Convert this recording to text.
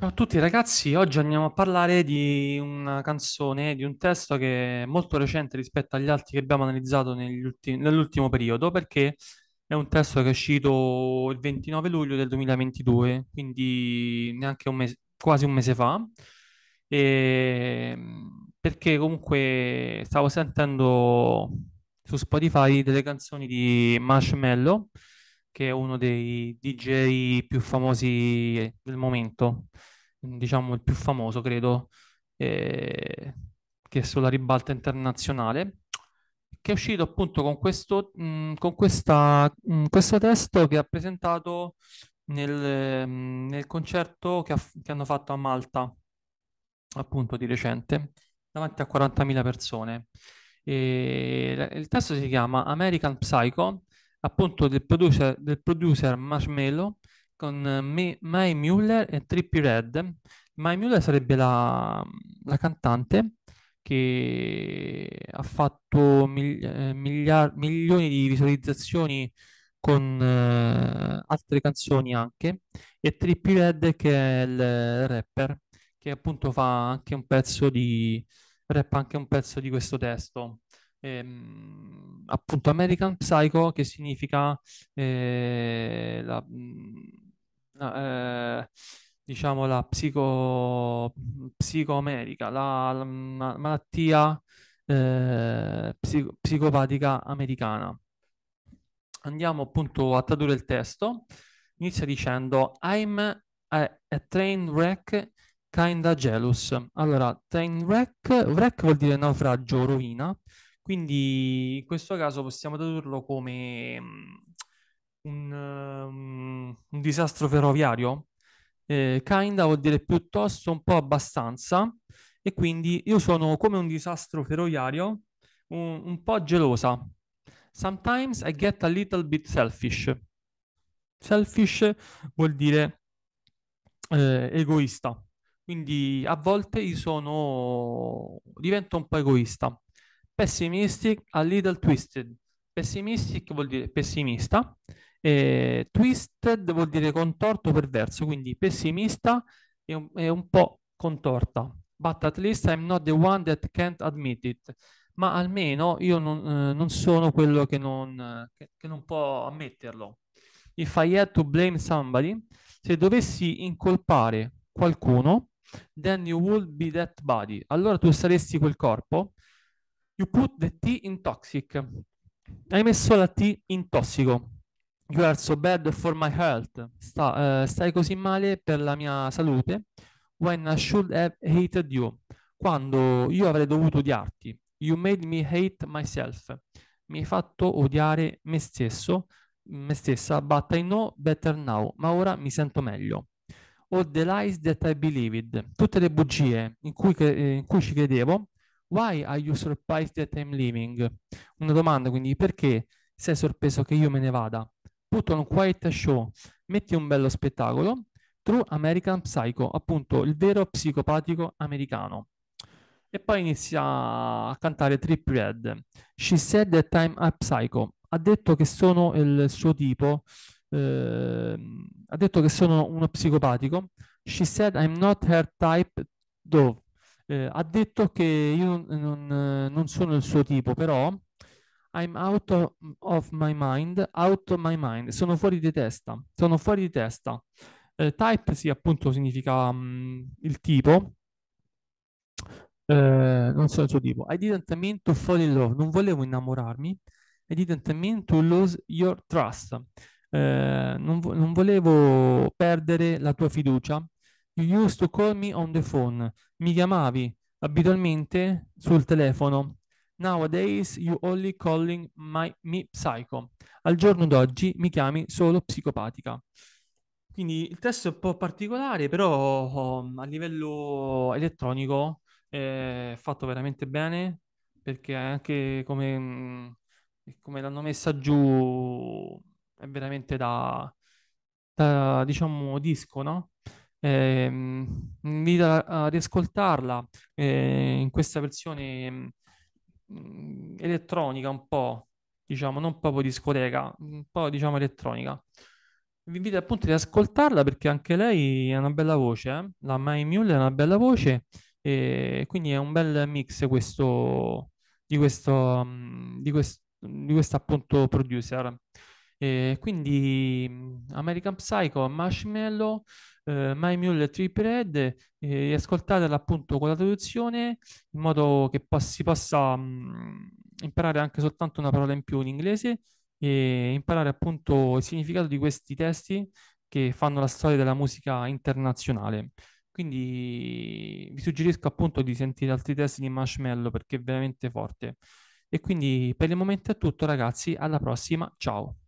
Ciao a tutti ragazzi, oggi andiamo a parlare di una canzone, di un testo che è molto recente rispetto agli altri che abbiamo analizzato nell'ultimo periodo, perché è un testo che è uscito il 29 luglio del 2022, quindi neanche un mese, quasi un mese fa, e perché comunque stavo sentendo su Spotify delle canzoni di Marshmello, che è uno dei DJ più famosi del momento, diciamo il più famoso credo, eh, che è sulla ribalta internazionale, che è uscito appunto con questo, mh, mm, con questa, mh, mm, questo testo che ha presentato nel, mh, mm, nel concerto che, ha, che hanno fatto a Malta, appunto di recente, davanti a 40.000 persone. E il testo si chiama American Psycho appunto del producer, del producer Marshmello con May, Muller e Trippy Red. May Muller sarebbe la, la cantante che ha fatto eh, miglia, milioni di visualizzazioni con eh, altre canzoni anche e Trippy Red che è il rapper che appunto fa anche un pezzo di rap anche un pezzo di questo testo ehm, appunto American Psycho che significa eh, la, mm, eh, diciamo la psico, psicoamerica, la, la, malattia eh, psico, psicopatica americana. Andiamo appunto a tradurre il testo. Inizia dicendo I'm a, a train wreck kinda jealous. Allora, train wreck, wreck vuol dire naufragio, rovina. Quindi in questo caso possiamo tradurlo come mm, un, mm, un disastro ferroviario. Eh, kinda vuol dire piuttosto un po' abbastanza e quindi io sono come un disastro ferroviario, un, un po' gelosa. Sometimes I get a little bit selfish. Selfish vuol dire eh, egoista. Quindi a volte sono, divento un po' egoista pessimistic a little twisted. Pessimistic vuol dire pessimista, eh, twisted vuol dire contorto perverso, quindi pessimista è un, è un po' contorta. But at least I'm not the one that can't admit it ma almeno io non, eh, non sono quello che non, che, che non, può ammetterlo. If I had to blame somebody, se dovessi incolpare qualcuno, then you would be that body. Allora tu saresti quel corpo You put the T in toxic. Hai messo la T in tossico. You are so bad for my health. Sta, uh, stai così male per la mia salute. When I should have hated you. Quando io avrei dovuto odiarti. You made me hate myself. Mi hai fatto odiare me stesso, me stessa, but I know better now. Ma ora mi sento meglio. All the lies that I believed. Tutte le bugie in cui, eh, in cui ci credevo Why are you surprised that I'm leaving? Una domanda, quindi perché sei sorpreso che io me ne vada? Put on quite a show, metti un bello spettacolo. True American Psycho, appunto il vero psicopatico americano. E poi inizia a cantare Trip Red. She said that I'm a psycho. Ha detto che sono il suo tipo. Eh, ha detto che sono uno psicopatico. She said I'm not her type though eh, ha detto che io non, eh, eh, non, sono il suo tipo, però I'm out mm, of, my mind, out of my mind, sono fuori di testa, sono fuori di testa. Eh, type sì, appunto significa mh, mm, il tipo, eh, non sono il suo tipo. I didn't mean to fall in love, non volevo innamorarmi. I didn't mean to lose your trust. Eh, non, vo- non, volevo perdere la tua fiducia. You used to call me on the phone. Mi chiamavi abitualmente sul telefono. Nowadays you only calling my, me psycho. Al giorno d'oggi mi chiami solo psicopatica. Quindi il testo è un po' particolare, però um, a livello elettronico eh, è fatto veramente bene perché anche come, mm, come l'hanno messa giù è veramente da, da diciamo disco, no? Ehm, invito ad ascoltarla eh, in questa versione mm, elettronica un po', diciamo, non proprio discoteca, un po' diciamo elettronica. Vi invito appunto ad ascoltarla perché anche lei ha una bella voce, eh? la Mai Mule ha una bella voce e quindi è un bel mix questo di questo mm, di, quest, di questa appunto producer. E quindi mm, American Psycho, Marshmallow, eh, My Mule Triple Red eh, ascoltatela appunto con la traduzione in modo che po- si possa mh, mm, imparare anche soltanto una parola in più in inglese e imparare appunto il significato di questi testi che fanno la storia della musica internazionale. Quindi vi suggerisco appunto di sentire altri testi di Marshmallow perché è veramente forte. E quindi per il momento è tutto ragazzi, alla prossima, ciao!